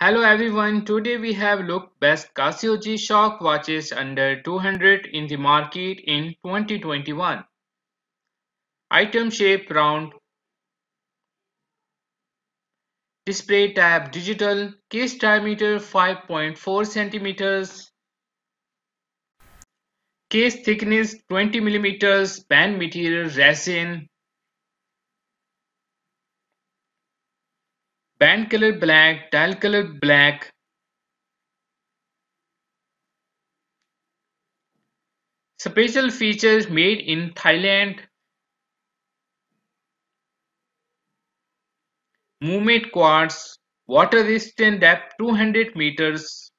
Hello everyone, today we have looked best Casio G-Shock watches under 200 in the market in 2021. Item shape round, display type digital, case diameter 5.4 centimeters, case thickness 20 millimeters, band material resin, Band color black, dial color black. Special features made in Thailand. Movement quartz, water resistant depth 200 meters.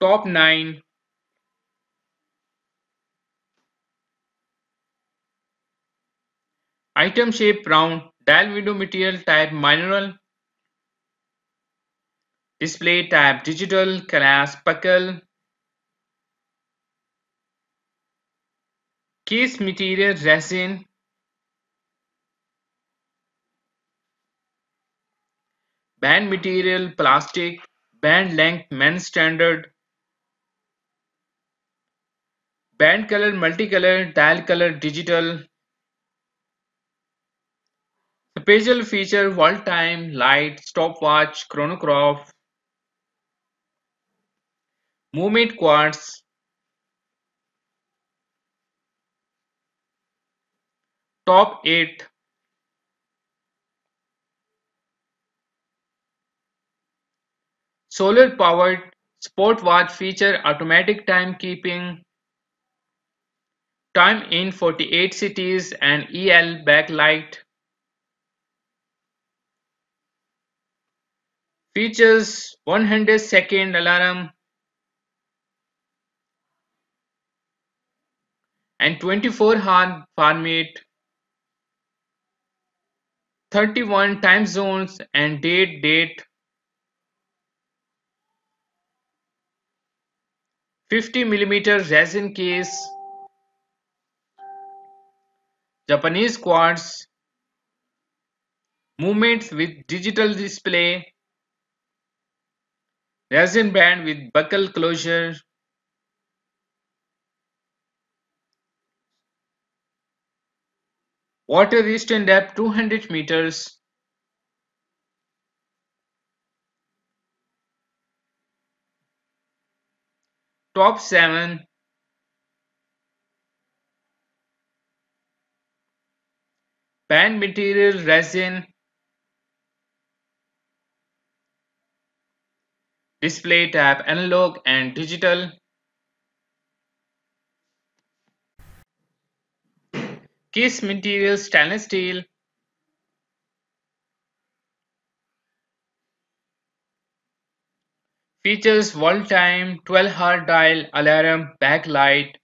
Top 9 Item shape round, dial window material type mineral, display type digital, class buckle, case material resin, band material plastic, band length men standard, band color multicolor, dial color digital, pagel feature world time, light, stopwatch, chronograph, movement quartz, top 8 solar powered sport watch feature automatic timekeeping time in 48 cities and el backlight features 100 second alarm and 24 hour format 31 time zones and date date 50 millimeter resin case Japanese quartz movements with digital display Resin band with buckle closure. Water resistant depth 200 meters. Top 7 Band material resin display type analog and digital case material stainless steel features one time 12 hour dial alarm backlight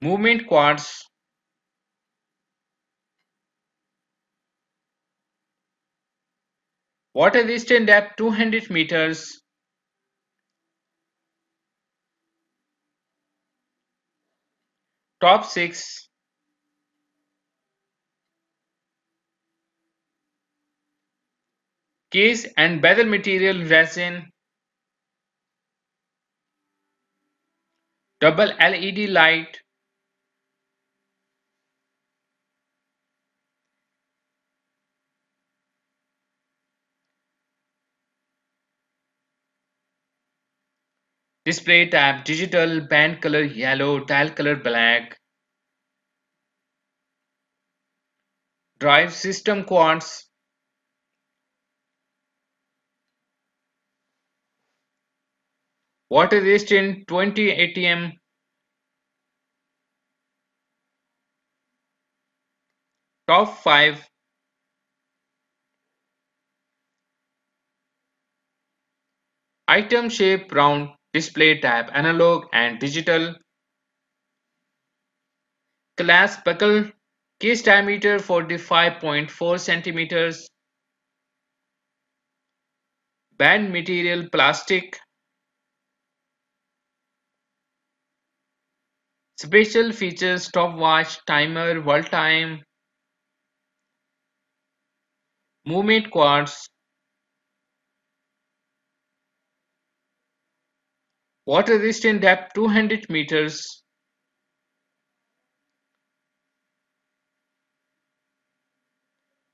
movement quartz water resistant depth 200 meters top 6 case and bezel material resin double LED light Display tab, digital, band color yellow, dial color black. Drive system quads. Water resistant 20 ATM. Top 5 Item shape round display type analog and digital class buckle case diameter 45.4 centimeters band material plastic special features stopwatch timer world time movement quartz Water resistant depth two hundred metres.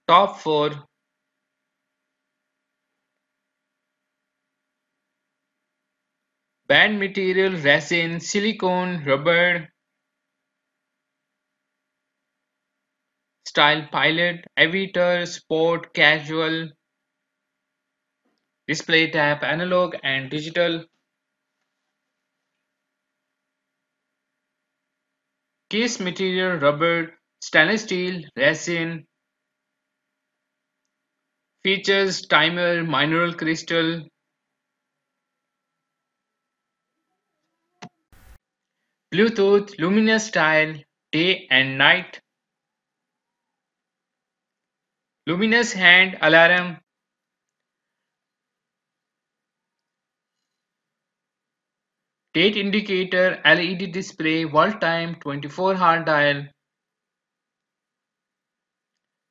Top four. Band material resin, silicone, rubber, style pilot, aviator, sport, casual, display type, analog and digital. Case material rubber, stainless steel, resin, features timer, mineral crystal, Bluetooth, luminous style, day and night, luminous hand alarm, Date indicator, led display, world time, 24 hour dial,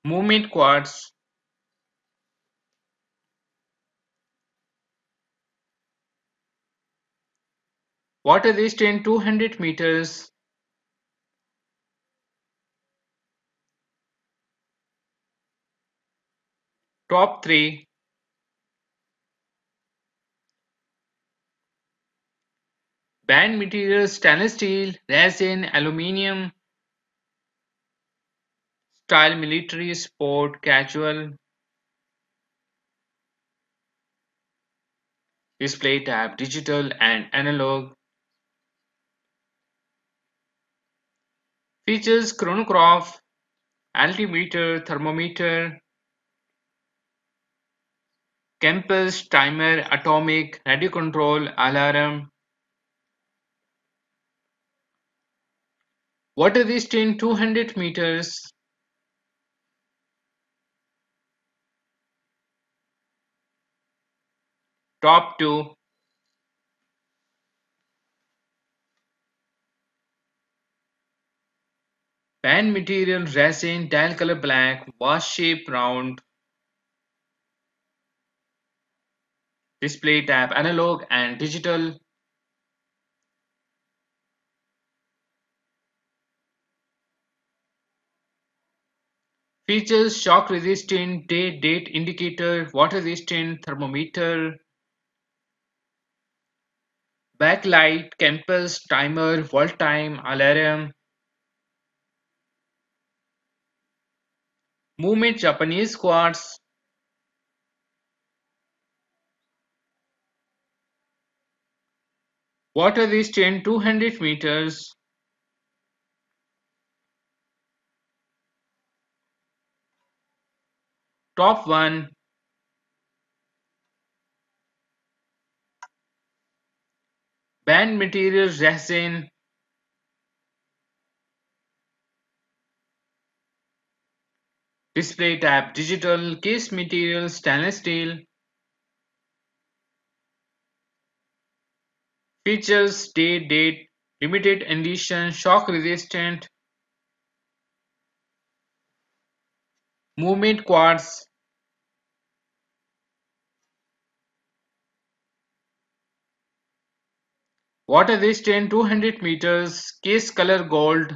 movement quartz, water resistant 200 meters, top 3 Band materials stainless steel, resin, aluminium, style military, sport, casual. Display type digital and analog. Features chronograph, altimeter, thermometer, campus, timer, atomic, radio control, alarm, What is east in two hundred meters? Top two. Pan material resin tile color black wash shape round display tab analog and digital Features shock-resistant day date indicator, water-resistant thermometer, backlight, campus timer, wall time, alarm. Movement Japanese quartz, Water resistant 200 meters. Top one Band materials resin display type digital case material stainless steel features day date limited edition shock resistant movement quartz Water they 10 two hundred metres, case colour gold,